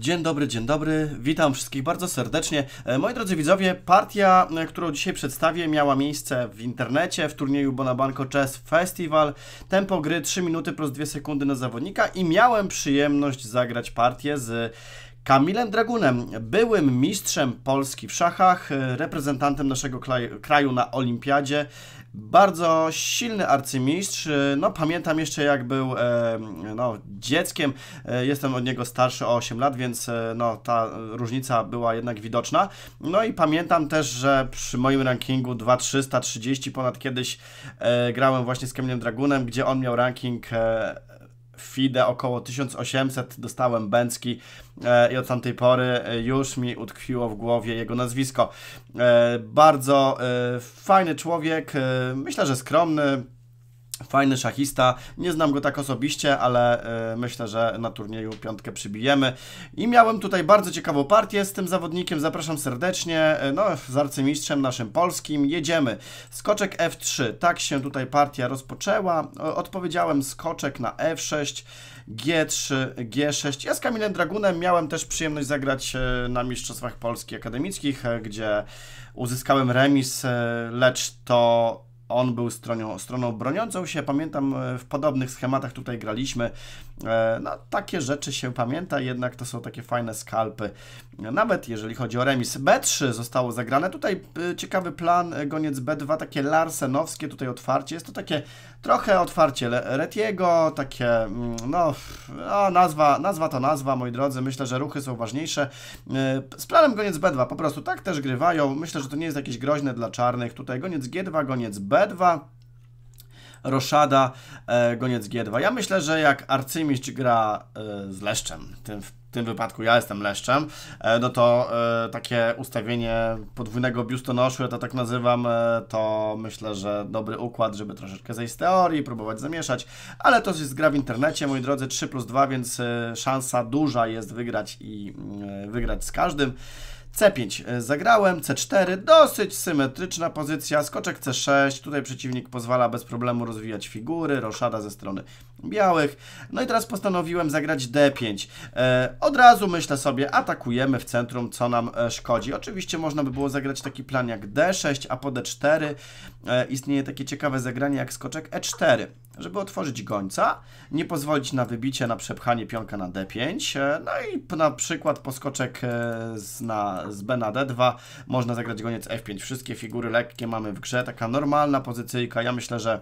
Dzień dobry, dzień dobry. Witam wszystkich bardzo serdecznie. E, moi drodzy widzowie, partia, e, którą dzisiaj przedstawię, miała miejsce w internecie w turnieju Bonabanco Chess Festival. Tempo gry 3 minuty plus 2 sekundy na zawodnika i miałem przyjemność zagrać partię z Kamilem Dragunem, byłym mistrzem Polski w szachach, e, reprezentantem naszego kraju na olimpiadzie, bardzo silny arcymistrz. E, no, pamiętam jeszcze jak był e, no, dzieckiem. Jestem od niego starszy o 8 lat, więc no, ta różnica była jednak widoczna. No i pamiętam też, że przy moim rankingu 2330 ponad kiedyś grałem właśnie z Kamilem Dragunem, gdzie on miał ranking FIDE około 1800 dostałem Bęcki e, i od tamtej pory e, już mi utkwiło w głowie jego nazwisko. E, bardzo fajny człowiek, myślę, że skromny, Fajny szachista, nie znam go tak osobiście, ale y, myślę, że na turnieju piątkę przybijemy. I miałem tutaj bardzo ciekawą partię z tym zawodnikiem, zapraszam serdecznie, e, no z arcymistrzem naszym polskim, jedziemy. Skoczek F3, tak się tutaj partia rozpoczęła, odpowiedziałem skoczek na F6, G3, G6. Ja z Kamilem Dragunem miałem też przyjemność zagrać e, na Mistrzostwach Polski Akademickich, gdzie uzyskałem remis, lecz to on był stroną, stroną broniącą się. Pamiętam e, w podobnych schematach tutaj graliśmy. E, no, takie rzeczy się pamięta, jednak to są takie fajne skalpy, nawet jeżeli chodzi o remis. B3 zostało zagrane, tutaj e, ciekawy plan, e, goniec B2, takie larsenowskie tutaj otwarcie, jest to takie trochę otwarcie Retiego, takie, mm, no, no, nazwa, nazwa to nazwa, moi drodzy, myślę, że ruchy są ważniejsze. Z planem goniec B2, po prostu tak też grywają, myślę, że to nie jest jakieś groźne dla czarnych, tutaj goniec G2, goniec B2, Roszada, e, goniec G2. Ja myślę, że jak arcymistrz gra e, z Leszczem, tym w w tym wypadku ja jestem leszczem, e, no to takie ustawienie podwójnego biustonoszu, ja to tak nazywam, to myślę, że dobry układ, żeby troszeczkę zejść z teorii, próbować zamieszać, ale to jest gra w internecie, moi drodzy, 3 plus 2, więc szansa duża jest wygrać i wygrać z każdym. C5 e, zagrałem, C4, dosyć symetryczna pozycja, skoczek C6, tutaj przeciwnik pozwala bez problemu rozwijać figury, roszada ze strony białych. No i teraz postanowiłem zagrać D5. E, od razu myślę sobie, atakujemy w centrum, co nam e, szkodzi. Oczywiście można by było zagrać taki plan jak D6, a po D4 e, istnieje takie ciekawe zagranie jak skoczek E4 żeby otworzyć gońca, nie pozwolić na wybicie, na przepchanie pionka na d5, e, no i na przykład poskoczek e, z, na, z b na d2 można zagrać goniec f5. Wszystkie figury lekkie mamy w grze, taka normalna pozycyjka, ja myślę, że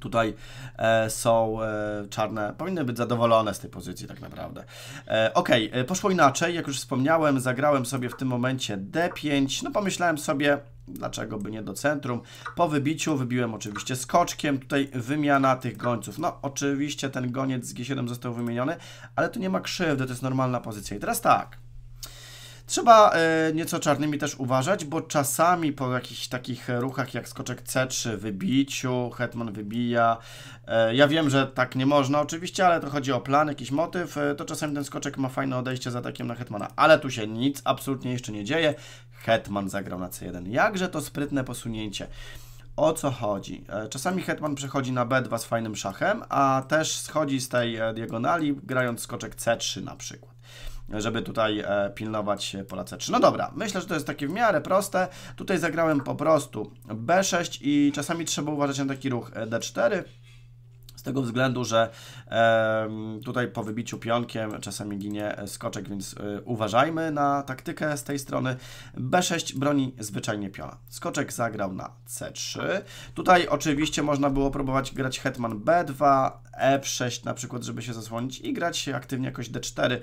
Tutaj e, są e, czarne, powinny być zadowolone z tej pozycji tak naprawdę. E, ok, e, poszło inaczej, jak już wspomniałem, zagrałem sobie w tym momencie D5, no pomyślałem sobie, dlaczego by nie do centrum. Po wybiciu wybiłem oczywiście skoczkiem, tutaj wymiana tych gońców. No oczywiście ten goniec z G7 został wymieniony, ale tu nie ma krzywdy, to jest normalna pozycja. I teraz tak, Trzeba e, nieco czarnymi też uważać, bo czasami po jakichś takich ruchach jak skoczek C3, wybiciu, hetman wybija. E, ja wiem, że tak nie można oczywiście, ale to chodzi o plan, jakiś motyw. E, to czasami ten skoczek ma fajne odejście za atakiem na hetmana, ale tu się nic absolutnie jeszcze nie dzieje. Hetman zagrał na C1. Jakże to sprytne posunięcie. O co chodzi? Czasami hetman przechodzi na B2 z fajnym szachem, a też schodzi z tej diagonali, grając skoczek C3 na przykład żeby tutaj e, pilnować pola C3. No dobra, myślę, że to jest takie w miarę proste. Tutaj zagrałem po prostu B6 i czasami trzeba uważać na taki ruch e, D4 z tego względu, że e, tutaj po wybiciu pionkiem czasami ginie e, skoczek, więc e, uważajmy na taktykę z tej strony. B6 broni zwyczajnie piona. Skoczek zagrał na C3. Tutaj oczywiście można było próbować grać hetman B2, E6 na przykład, żeby się zasłonić i grać aktywnie jakoś D4.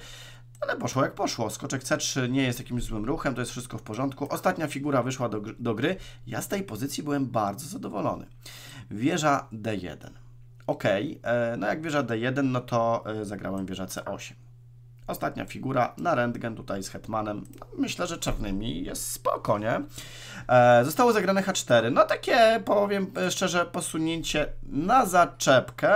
Ale poszło jak poszło. Skoczek C3 nie jest jakimś złym ruchem, to jest wszystko w porządku. Ostatnia figura wyszła do, do gry. Ja z tej pozycji byłem bardzo zadowolony. Wieża D1. Ok, e, no jak wieża D1, no to e, zagrałem wieża C8. Ostatnia figura na rentgen tutaj z hetmanem. No, myślę, że czarnymi jest spoko, nie? E, zostało zagrane H4. No takie, powiem e, szczerze, posunięcie na zaczepkę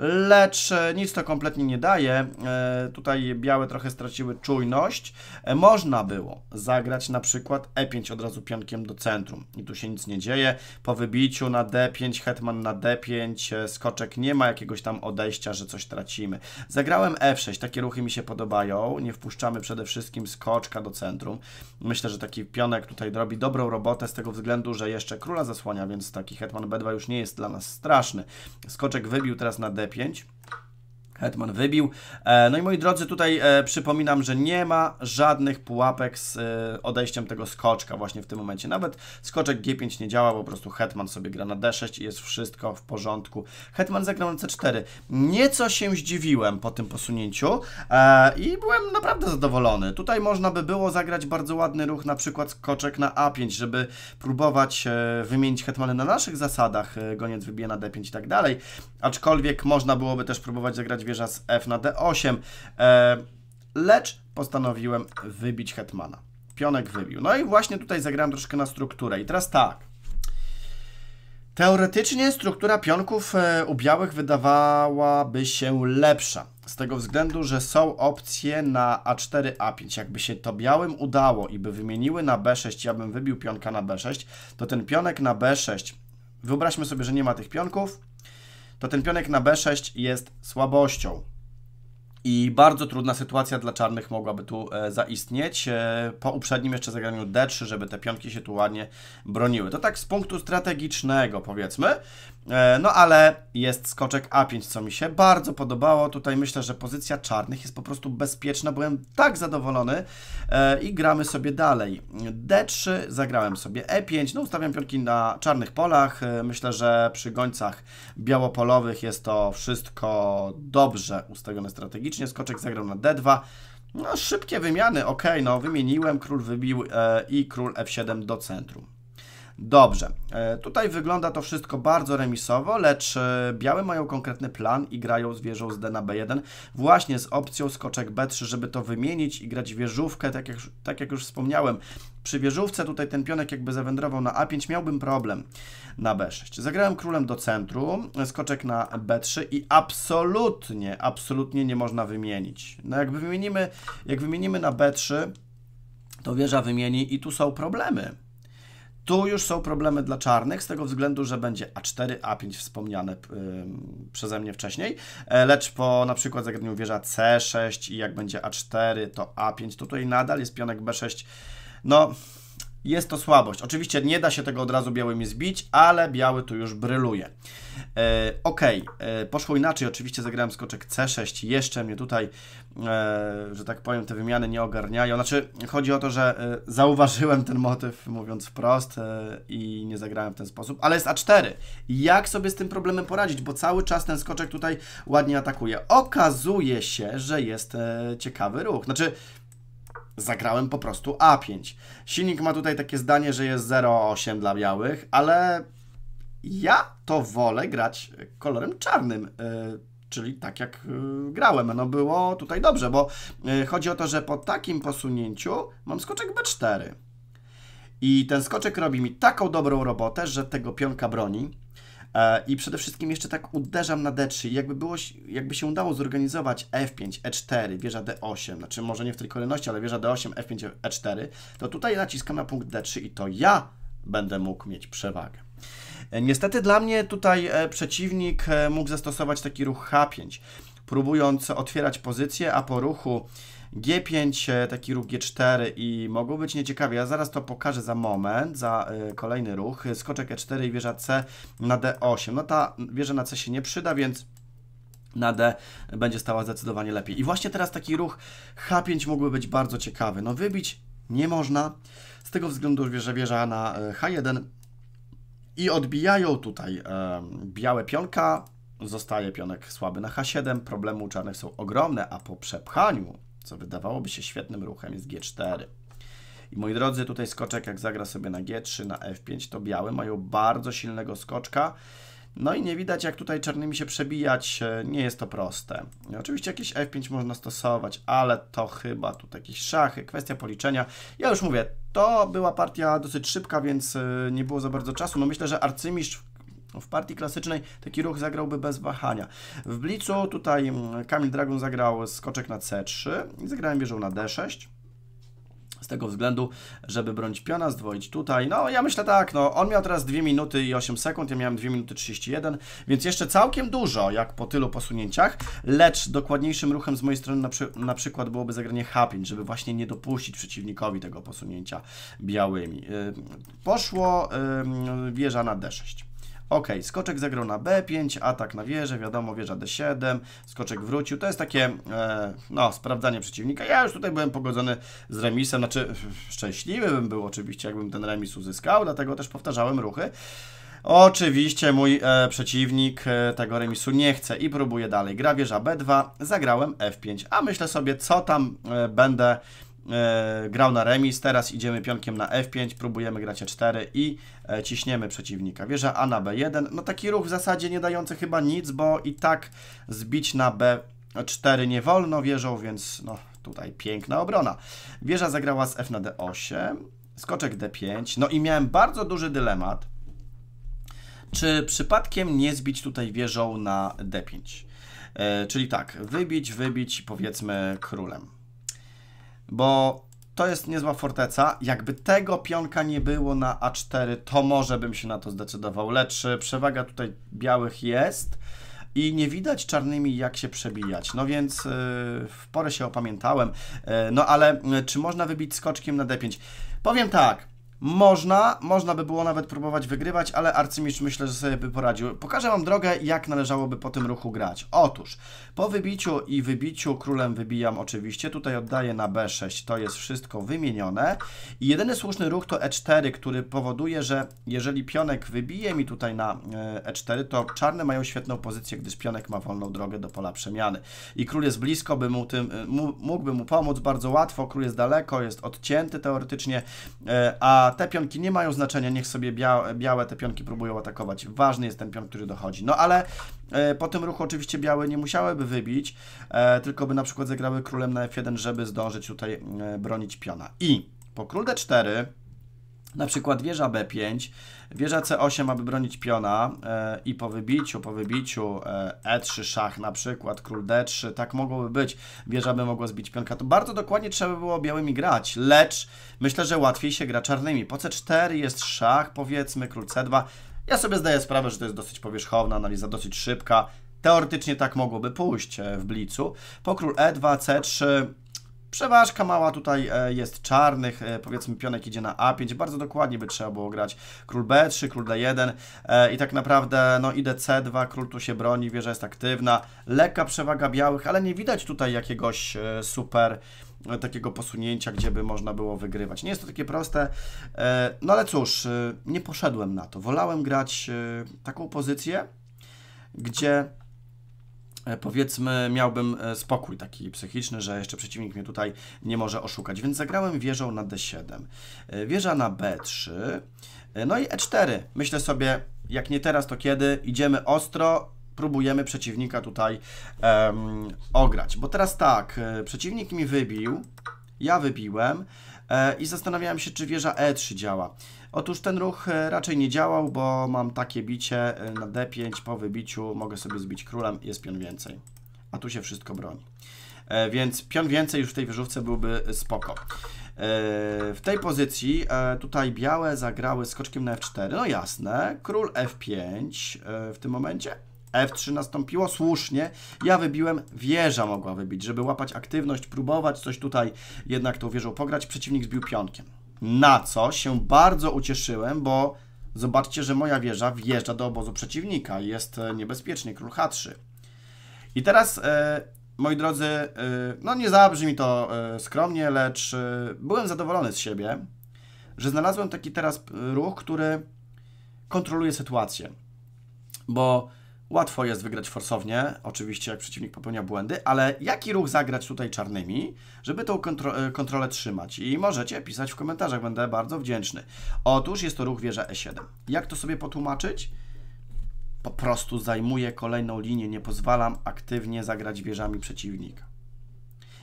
lecz e, nic to kompletnie nie daje. E, tutaj białe trochę straciły czujność. E, można było zagrać na przykład E5 od razu pionkiem do centrum i tu się nic nie dzieje. Po wybiciu na D5, hetman na D5, skoczek nie ma jakiegoś tam odejścia, że coś tracimy. Zagrałem F6, takie ruchy mi się podobają. Nie wpuszczamy przede wszystkim skoczka do centrum. Myślę, że taki pionek tutaj robi dobrą robotę z tego względu, że jeszcze króla zasłania, więc taki hetman B2 już nie jest dla nas straszny. Skoczek wybił teraz na D5 D5 Hetman wybił. E, no i moi drodzy, tutaj e, przypominam, że nie ma żadnych pułapek z e, odejściem tego skoczka właśnie w tym momencie. Nawet skoczek G5 nie działa, po prostu Hetman sobie gra na D6 i jest wszystko w porządku. Hetman zagrał na C4. Nieco się zdziwiłem po tym posunięciu i byłem naprawdę zadowolony. Tutaj można by było zagrać bardzo ładny ruch, na przykład skoczek na A5, żeby próbować wymienić Hetmany na naszych zasadach. Goniec wybije na D5 i tak dalej. Aczkolwiek można byłoby też próbować zagrać zwierza z f na d8, e, lecz postanowiłem wybić hetmana. Pionek wybił. No i właśnie tutaj zagrałem troszkę na strukturę. I teraz tak. Teoretycznie struktura pionków e, u białych wydawałaby się lepsza, z tego względu, że są opcje na A4, A5. Jakby się to białym udało i by wymieniły na B6, ja bym wybił pionka na B6, to ten pionek na B6, wyobraźmy sobie, że nie ma tych pionków, to ten pionek na b6 jest słabością. I bardzo trudna sytuacja dla czarnych mogłaby tu e, zaistnieć. E, po uprzednim jeszcze zagraniu d3, żeby te pionki się tu ładnie broniły. To tak z punktu strategicznego powiedzmy. E, no ale jest skoczek A5, co mi się bardzo podobało. Tutaj myślę, że pozycja czarnych jest po prostu bezpieczna. Byłem tak zadowolony e, i gramy sobie dalej. D3, zagrałem sobie E5. No ustawiam pionki na czarnych polach. E, myślę, że przy gońcach białopolowych jest to wszystko dobrze ustawione strategicznie. Skoczek zagrał na D2. No szybkie wymiany, ok, no wymieniłem, król wybił i król F7 do centrum. Dobrze, e, tutaj wygląda to wszystko bardzo remisowo, lecz e, białe mają konkretny plan i grają z wieżą z D na B1 właśnie z opcją skoczek B3, żeby to wymienić i grać wieżówkę, tak jak, tak jak już wspomniałem. Przy wieżówce tutaj ten pionek jakby zawędrował na A5, miałbym problem na B6. Zagrałem królem do centrum, e, skoczek na B3 i absolutnie, absolutnie nie można wymienić. No jakby wymienimy, jak wymienimy na B3, to wieża wymieni i tu są problemy. Tu już są problemy dla czarnych, z tego względu, że będzie A4, A5 wspomniane przeze mnie wcześniej, e, lecz po na przykład zagadnieniu wieża C6 i jak będzie A4, to A5, tutaj nadal jest pionek B6. No, jest to słabość. Oczywiście nie da się tego od razu białymi zbić, ale biały tu już bryluje. E, ok, e, poszło inaczej, oczywiście zagrałem skoczek C6, jeszcze mnie tutaj, e, że tak powiem, te wymiany nie ogarniają. Znaczy, chodzi o to, że zauważyłem ten motyw, mówiąc wprost, i nie zagrałem w ten sposób, ale jest A4. Jak sobie z tym problemem poradzić, bo cały czas ten skoczek tutaj ładnie atakuje. Okazuje się, że jest ciekawy ruch. Znaczy, zagrałem po prostu A5. Silnik ma tutaj takie zdanie, że jest 0,8 dla białych, ale ja to wolę grać kolorem czarnym e, czyli tak jak e, grałem. No było tutaj dobrze, bo e, chodzi o to, że po takim posunięciu mam skoczek B4. I ten skoczek robi mi taką dobrą robotę, że tego pionka broni. I przede wszystkim jeszcze tak uderzam na D3. Jakby, było, jakby się udało zorganizować F5, E4, wieża D8, znaczy może nie w tej kolejności, ale wieża D8, F5, E4, to tutaj naciskam na punkt D3 i to ja będę mógł mieć przewagę. Niestety dla mnie tutaj e, przeciwnik e, mógł zastosować taki ruch H5, próbując otwierać pozycję, a po ruchu G5, e, taki ruch G4 i mogą być nieciekawie. Ja zaraz to pokażę za moment, za kolejny ruch. Skoczek E4 i wieża C na D8. No ta wieża na C się nie przyda, więc na D będzie stała zdecydowanie lepiej. I właśnie teraz taki ruch H5 mógłby być bardzo ciekawy. No wybić nie można, z tego względu, że wieża na H1 i odbijają tutaj białe pionka, zostaje pionek słaby na H7, problemy u czarnych są ogromne, a po przepchaniu, co wydawałoby się świetnym ruchem, jest G4. I moi drodzy, tutaj skoczek jak zagra sobie na G3, na F5, to białe mają bardzo silnego skoczka, no i nie widać, jak tutaj czarnymi się przebijać, e, nie jest to proste. Oczywiście jakieś F5 można stosować, ale to chyba tutaj jakieś szachy, kwestia policzenia. Ja już mówię, to była partia dosyć szybka, więc e, nie było za bardzo czasu. No myślę, że arcymistrz w partii klasycznej taki ruch zagrałby bez wahania. W blicu tutaj mm, Kamil Dragon zagrał skoczek na C3 i zagrałem wieżą na D6 z tego względu, żeby bronić piona, zdwoić tutaj. No, ja myślę tak, no, on miał teraz 2 minuty i 8 sekund, ja miałem 2 minuty 31, więc jeszcze całkiem dużo, jak po tylu posunięciach, lecz dokładniejszym ruchem z mojej strony na, przy, na przykład byłoby zagranie hapin, żeby właśnie nie dopuścić przeciwnikowi tego posunięcia białymi. Y, poszło wieża na D6. Ok, skoczek zagrał na B5, atak na wieżę, wiadomo, wieża D7, skoczek wrócił. To jest takie, e, no, sprawdzanie przeciwnika. Ja już tutaj byłem pogodzony z remisem, znaczy szczęśliwy bym był oczywiście, jakbym ten remis uzyskał, dlatego też powtarzałem ruchy. Oczywiście mój e, przeciwnik e, tego remisu nie chce i próbuje dalej. Gra wieża B2, zagrałem F5, a myślę sobie, co tam e, będę E, grał na remis, teraz idziemy pionkiem na F5, próbujemy grać E4 i e, ciśniemy przeciwnika. Wieża A na B1, no taki ruch w zasadzie nie dający chyba nic, bo i tak zbić na B4 nie wolno wieżą, więc no tutaj piękna obrona. Wieża zagrała z F na D8, skoczek D5, no i miałem bardzo duży dylemat, czy przypadkiem nie zbić tutaj wieżą na D5. E, czyli tak, wybić, wybić powiedzmy królem bo to jest niezła forteca. Jakby tego pionka nie było na A4, to może bym się na to zdecydował, lecz e, przewaga tutaj białych jest i nie widać czarnymi jak się przebijać. No więc yy, w porę się opamiętałem. Yy, no ale yy, czy można wybić skoczkiem na D5? Powiem tak, można, można by było nawet próbować wygrywać, ale arcymistrz myślę, że sobie by poradził. Pokażę Wam drogę, jak należałoby po tym ruchu grać. Otóż, po wybiciu i wybiciu królem wybijam oczywiście, tutaj oddaję na b6, to jest wszystko wymienione. I jedyny słuszny ruch to e4, który powoduje, że jeżeli pionek wybije mi tutaj na e4, e to czarne mają świetną pozycję, gdyż pionek ma wolną drogę do pola przemiany. I król jest blisko, by mu tym, e, mógłby mu pomóc bardzo łatwo, król jest daleko, jest odcięty teoretycznie, e, a a te pionki nie mają znaczenia, niech sobie białe, białe te pionki próbują atakować. Ważny jest ten pion, który dochodzi. No ale e, po tym ruchu oczywiście białe nie musiałyby wybić, e, tylko by na przykład zagrały królem na F1, żeby zdążyć tutaj e, bronić piona. I po król D4 na przykład wieża B5, wieża C8, aby bronić piona e, i po wybiciu, po wybiciu e, 3 e szach na przykład, król D3, tak mogłoby być, wieża by mogła zbić pionka. To bardzo dokładnie trzeba było białymi grać, lecz myślę, że łatwiej się gra czarnymi. Po C4 jest szach, powiedzmy, król C2. Ja sobie zdaję sprawę, że to jest dosyć powierzchowna analiza, dosyć szybka. Teoretycznie tak mogłoby pójść e, w blicu. Po król E2, C3 Przeważka mała tutaj e, jest czarnych, e, powiedzmy pionek idzie na A5, bardzo dokładnie by trzeba było grać król B3, król D1 e, i tak naprawdę no idę C2, król tu się broni, wieża jest aktywna, lekka przewaga białych, ale nie widać tutaj jakiegoś super takiego posunięcia, gdzie by można było wygrywać. Nie jest to takie proste, no ale cóż, nie poszedłem na to. Wolałem grać taką pozycję, gdzie E, powiedzmy, miałbym e, spokój taki psychiczny, że jeszcze przeciwnik mnie tutaj nie może oszukać. Więc zagrałem wieżą na d7, e, wieża na b3, no i e4. Myślę sobie, jak nie teraz, to kiedy? Idziemy ostro, próbujemy przeciwnika tutaj um, ograć. Bo teraz tak, przeciwnik mi wybił, ja wybiłem, E, i zastanawiałem się, czy wieża E3 działa. Otóż ten ruch e, raczej nie działał, bo mam takie bicie e, na D5, po wybiciu mogę sobie zbić królem, jest pion więcej. A tu się wszystko broni. Więc pion więcej już w tej wieżówce byłby spoko. W tej pozycji tutaj białe zagrały skoczkiem na F4, no jasne, król F5 w tym momencie F3 nastąpiło słusznie. Ja wybiłem, wieża mogła wybić, żeby łapać aktywność, próbować coś tutaj jednak tą wieżą pograć. Przeciwnik zbił pionkiem. Na co się bardzo ucieszyłem, bo zobaczcie, że moja wieża wjeżdża do obozu przeciwnika. Jest e, niebezpiecznie, król H3. I teraz, e, moi drodzy, e, no nie zabrzmi to skromnie, lecz byłem zadowolony z siebie, że znalazłem taki teraz ruch, który kontroluje sytuację. Bo Łatwo jest wygrać forsownie, oczywiście jak przeciwnik popełnia błędy, ale jaki ruch zagrać tutaj czarnymi, żeby tą kontro e, kontrolę trzymać? I możecie pisać w komentarzach, będę bardzo wdzięczny. Otóż jest to ruch wieża E7. Jak to sobie potłumaczyć? Po prostu zajmuję kolejną linię, nie pozwalam aktywnie zagrać wieżami przeciwnika.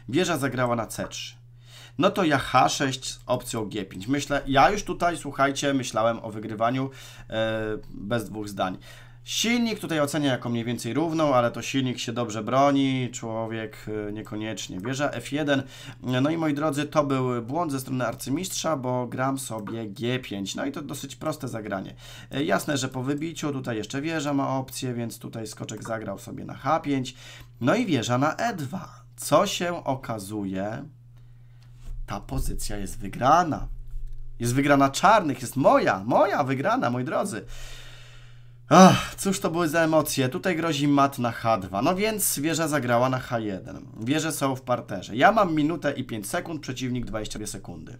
Wieża zagrała na C3. No to ja H6 z opcją G5. Myślę, ja już tutaj, słuchajcie, myślałem o wygrywaniu yy, bez dwóch zdań. Silnik tutaj ocenia jako mniej więcej równą, ale to silnik się dobrze broni, człowiek y, niekoniecznie. Wieża F1. No i moi drodzy, to był błąd ze strony arcymistrza, bo gram sobie G5. No i to dosyć proste zagranie. Y, jasne, że po wybiciu tutaj jeszcze wieża ma opcję, więc tutaj skoczek zagrał sobie na H5. No i wieża na E2. Co się okazuje? Ta pozycja jest wygrana. Jest wygrana czarnych, jest moja, moja wygrana, moi drodzy. Ach, cóż to były za emocje. Tutaj grozi mat na H2. No więc wieża zagrała na H1. Wieże są w parterze. Ja mam minutę i 5 sekund, przeciwnik 22 sekundy.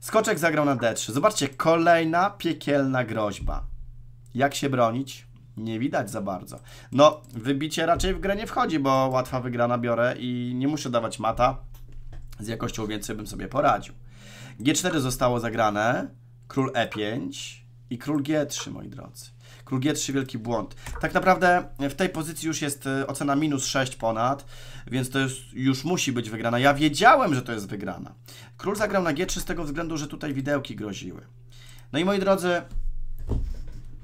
Skoczek zagrał na D3. Zobaczcie, kolejna piekielna groźba. Jak się bronić? Nie widać za bardzo. No, wybicie raczej w grę nie wchodzi, bo łatwa wygrana biorę i nie muszę dawać mata. Z jakością więcej bym sobie poradził. G4 zostało zagrane. Król E5 i król G3, moi drodzy. Król G3 wielki błąd. Tak naprawdę w tej pozycji już jest e, ocena minus 6 ponad, więc to jest, już musi być wygrana. Ja wiedziałem, że to jest wygrana. Król zagrał na G3 z tego względu, że tutaj widełki groziły. No i moi drodzy,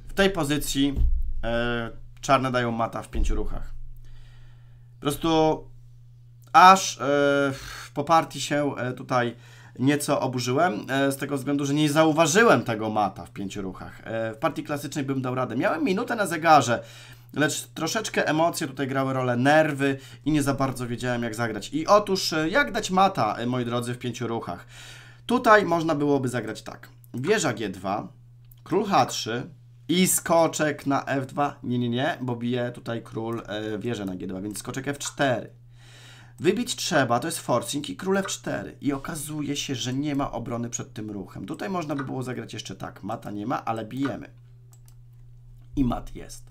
w tej pozycji e, czarne dają mata w pięciu ruchach. Po prostu aż e, po partii się e, tutaj nieco oburzyłem, e, z tego względu, że nie zauważyłem tego mata w pięciu ruchach. E, w partii klasycznej bym dał radę. Miałem minutę na zegarze, lecz troszeczkę emocje tutaj grały rolę, nerwy i nie za bardzo wiedziałem jak zagrać. I otóż e, jak dać mata, moi drodzy, w pięciu ruchach? Tutaj można byłoby zagrać tak. Wieża G2, król H3 i skoczek na F2. Nie, nie, nie, bo bije tutaj król wieżę na G2, więc skoczek F4. Wybić trzeba, to jest forcing i królew 4. I okazuje się, że nie ma obrony przed tym ruchem. Tutaj można by było zagrać jeszcze tak. Mata nie ma, ale bijemy. I mat jest.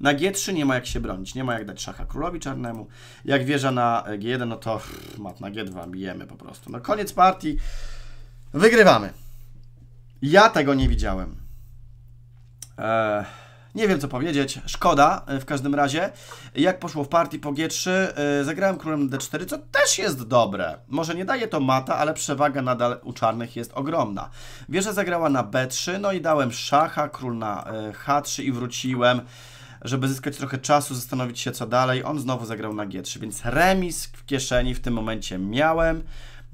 Na G3 nie ma jak się bronić, nie ma jak dać szacha królowi czarnemu. Jak wieża na G1, no to pff, mat na G2, bijemy po prostu. No koniec partii. Wygrywamy. Ja tego nie widziałem. Eee... Nie wiem co powiedzieć, szkoda e, w każdym razie. Jak poszło w partii po G3, e, zagrałem królem D4, co też jest dobre. Może nie daje to mata, ale przewaga nadal u czarnych jest ogromna. Wieża zagrała na B3, no i dałem szacha, król na e, H3 i wróciłem żeby zyskać trochę czasu, zastanowić się co dalej. On znowu zagrał na G3, więc remis w kieszeni w tym momencie miałem.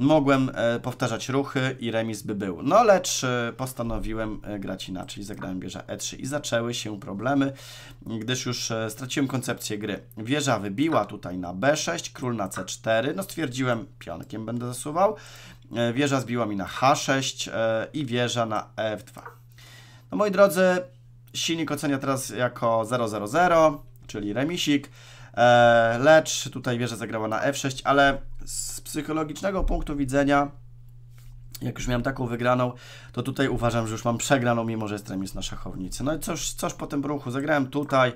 Mogłem e, powtarzać ruchy i remis by był. No lecz e, postanowiłem e, grać inaczej. Zagrałem wieża E3 i zaczęły się problemy, gdyż już straciłem koncepcję gry. Wieża wybiła tutaj na B6, król na C4. No stwierdziłem, pionkiem będę zasuwał. Wieża zbiła mi na H6 i wieża na F2. No moi drodzy, silnik ocenia teraz jako 000, czyli remisik. Lecz tutaj wieża zagrała na F6, ale z psychologicznego punktu widzenia, jak już miałem taką wygraną, to tutaj uważam, że już mam przegraną, mimo że jest remis na szachownicy. No i coś, coś po tym ruchu. Zagrałem tutaj,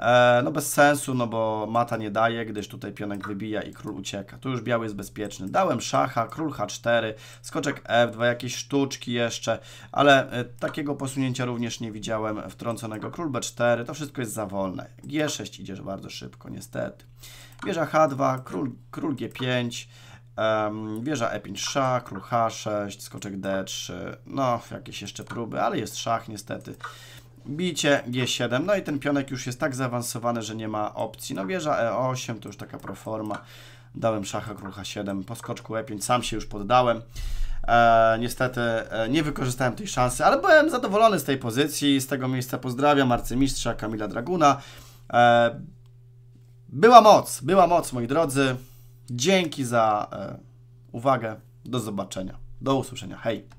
e, no bez sensu, no bo mata nie daje, gdyż tutaj pionek wybija i król ucieka. Tu już biały jest bezpieczny. Dałem szacha, król h4, skoczek f2, jakieś sztuczki jeszcze, ale e, takiego posunięcia również nie widziałem wtrąconego. Król b4, to wszystko jest za wolne. g6 idziesz bardzo szybko, niestety wieża H2, król, król G5, um, wieża E5 szach, król H6, skoczek D3, no jakieś jeszcze próby, ale jest szach niestety. Bicie G7, no i ten pionek już jest tak zaawansowany, że nie ma opcji. No wieża E8 to już taka proforma. Dałem szacha król H7, po skoczku E5 sam się już poddałem. E, niestety e, nie wykorzystałem tej szansy, ale byłem zadowolony z tej pozycji. Z tego miejsca pozdrawiam arcymistrza Kamila Draguna. E, była moc, była moc, moi drodzy. Dzięki za e, uwagę. Do zobaczenia. Do usłyszenia. Hej.